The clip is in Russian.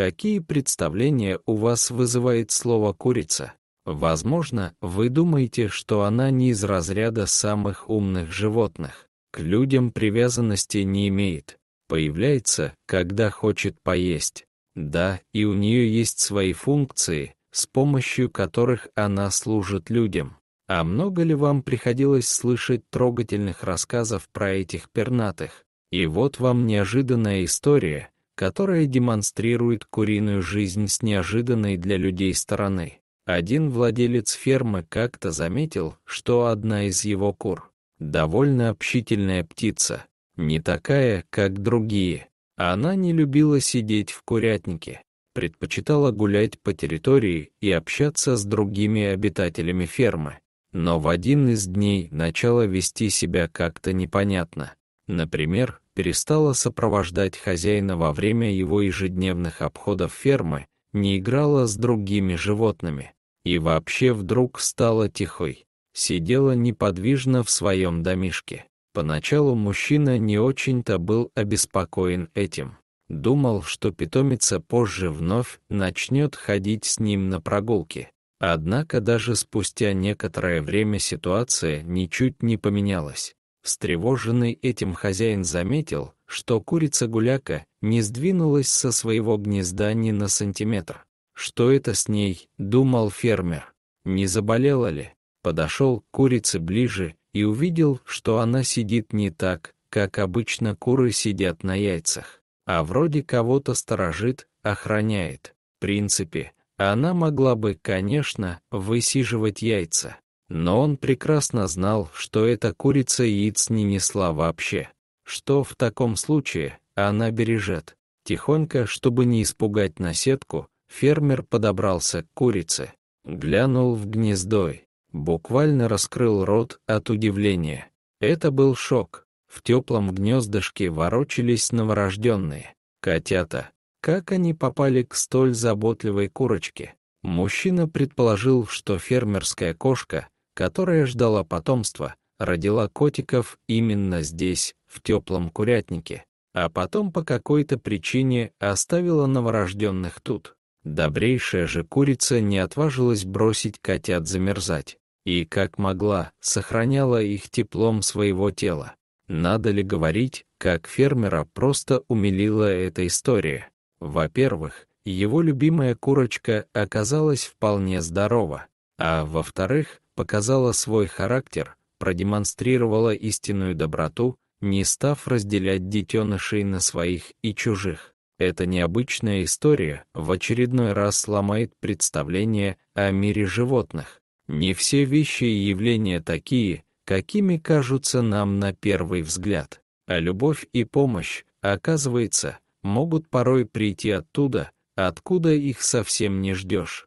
Какие представления у вас вызывает слово «курица»? Возможно, вы думаете, что она не из разряда самых умных животных, к людям привязанности не имеет, появляется, когда хочет поесть. Да, и у нее есть свои функции, с помощью которых она служит людям. А много ли вам приходилось слышать трогательных рассказов про этих пернатых? И вот вам неожиданная история, которая демонстрирует куриную жизнь с неожиданной для людей стороны. Один владелец фермы как-то заметил, что одна из его кур — довольно общительная птица, не такая, как другие. Она не любила сидеть в курятнике, предпочитала гулять по территории и общаться с другими обитателями фермы. Но в один из дней начала вести себя как-то непонятно. Например, перестала сопровождать хозяина во время его ежедневных обходов фермы, не играла с другими животными и вообще вдруг стала тихой. Сидела неподвижно в своем домишке. Поначалу мужчина не очень-то был обеспокоен этим. Думал, что питомица позже вновь начнет ходить с ним на прогулки. Однако даже спустя некоторое время ситуация ничуть не поменялась. Встревоженный этим хозяин заметил, что курица-гуляка не сдвинулась со своего гнезда ни на сантиметр. «Что это с ней?» — думал фермер. «Не заболела ли?» Подошел к курице ближе и увидел, что она сидит не так, как обычно куры сидят на яйцах, а вроде кого-то сторожит, охраняет. В принципе, она могла бы, конечно, высиживать яйца. Но он прекрасно знал, что эта курица яиц не несла вообще, что в таком случае она бережет. Тихонько, чтобы не испугать наседку, фермер подобрался к курице, глянул в гнездо буквально раскрыл рот от удивления. Это был шок. В теплом гнездышке ворочались новорожденные котята. Как они попали к столь заботливой курочке? Мужчина предположил, что фермерская кошка которая ждала потомства, родила котиков именно здесь, в теплом курятнике, а потом по какой-то причине оставила новорожденных тут. Добрейшая же курица не отважилась бросить котят замерзать и, как могла, сохраняла их теплом своего тела. Надо ли говорить, как фермера просто умилила эта история? Во-первых, его любимая курочка оказалась вполне здорова, а во-вторых, показала свой характер, продемонстрировала истинную доброту, не став разделять детенышей на своих и чужих. Эта необычная история в очередной раз сломает представление о мире животных. Не все вещи и явления такие, какими кажутся нам на первый взгляд. А любовь и помощь, оказывается, могут порой прийти оттуда, откуда их совсем не ждешь.